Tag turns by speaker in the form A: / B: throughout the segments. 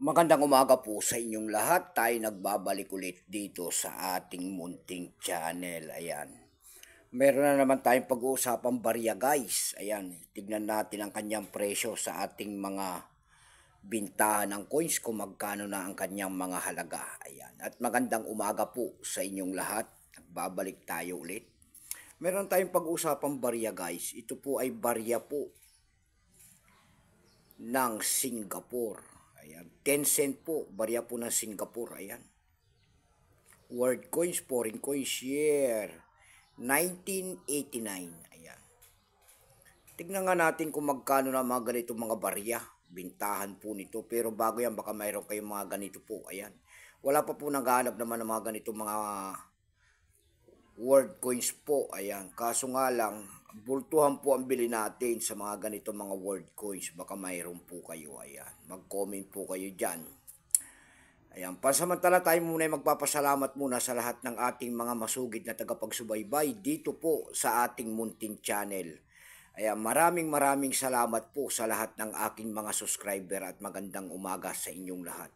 A: Magandang umaga po sa inyong lahat. Tayo nagbabalik ulit dito sa ating munting channel. Ayan. Meron na naman tayong pag-uusapang barya guys. Ayan. Tignan natin ang kanyang presyo sa ating mga bintahan ng coins kung magkano na ang kanyang mga halaga. Ayan. At magandang umaga po sa inyong lahat. Nagbabalik tayo ulit. Meron tayong pag-uusapang barya guys. Ito po ay barya po ng Singapore. Ayan, 10 cent po, barya po ng Singapore, ayan. World coins, foreign coins, year 1989, ayan. Tignan nga natin kung magkano na mga ganito mga barya. Bintahan po nito, pero bago yan baka mayroon kayong mga ganito po, ayan. Wala pa po naghahanap naman ng mga ganito mga Word coins po. Ayan. Kaso nga lang, bultuhan po ang bili natin sa mga ganito mga word coins. Baka mayroon po kayo. Ayan. Mag-comment po kayo dyan. Ayan. Pansamantala tayo muna ay magpapasalamat muna sa lahat ng ating mga masugid na tagapagsubaybay dito po sa ating munting channel. Ayan. Maraming maraming salamat po sa lahat ng aking mga subscriber at magandang umaga sa inyong lahat.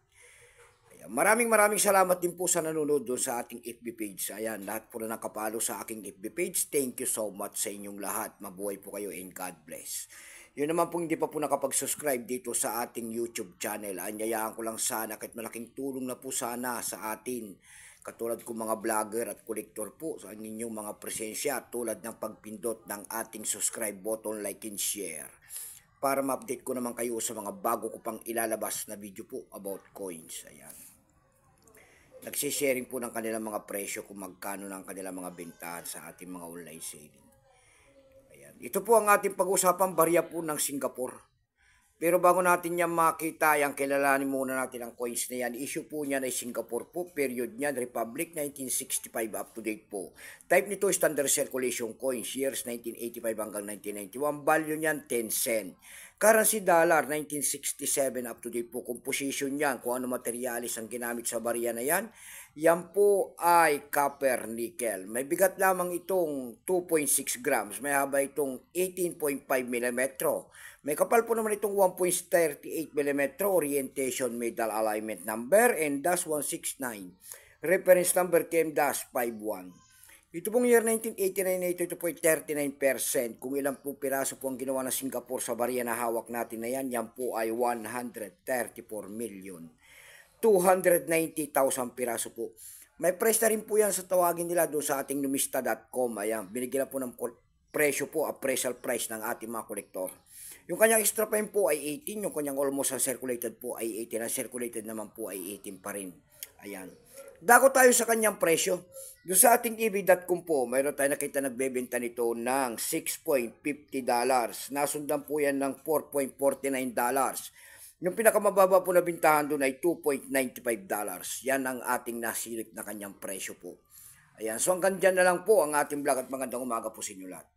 A: Maraming maraming salamat din po sa nanonood doon sa ating FB page. Ayan, lahat po na nakapalo sa aking FB page. Thank you so much sa inyong lahat. Mabuhay po kayo and God bless. Yun naman po hindi pa po nakapag-subscribe dito sa ating YouTube channel. Anyayaan ko lang sana kahit malaking tulong na po sana sa atin. Katulad ko mga vlogger at collector po sa inyong mga presensya tulad ng pagpindot ng ating subscribe button, like and share. Para ma-update ko naman kayo sa mga bago ko pang ilalabas na video po about coins. Ayan. Nagsisharing po ng kanilang mga presyo kung magkano ng kanilang mga bentahan sa ating mga online selling. Ayan. Ito po ang ating pag-usapan, barya po ng Singapore. Pero bago natin niya makita, yan, kilalanin muna natin ang coins na yan. Issue po niya ay Singapore po, period niya, Republic 1965, up to date po. Type nito standard circulation coins, years 1985 hanggang 1991, value niyan 10 cent. Currency dollar, 1967 up to date po composition niyan, kung ano materialis ang ginamit sa barya na yan. Yan po ay copper nickel. May bigat lamang itong 2.6 grams, may haba itong 18.5 mm. May kapal po naman itong 1.38 mm orientation metal alignment number and dash 169. Reference number came dash 51 ito pong year 1989 na ito, Kung ilang po piraso po ang ginawa ng Singapore sa barya na hawak natin na yan, yan po ay 134 million. 290,000 piraso po. May price na rin po yan sa tawagin nila doon sa ating numista.com. Ayan, binigyan na po ng presyo po, appraisal price ng ating mga kolektor. Yung kanyang extra fine po ay 18, yung kanyang almost uncirculated po ay 18, uncirculated naman po ay 18 pa rin. Ayan. Dako tayo sa kanyang presyo. Doon sa ating EV.com po, mayroon tayo nakita nagbebenta nito ng 6.50 dollars. Nasundan po yan ng 4.49 dollars. Yung pinakamababa po na bintahan doon ay 2.95 dollars. Yan ang ating nasilip na kanyang presyo po. Ayan, so hanggang dyan na lang po ang ating vlog at magandang umaga po sa inyo lahat.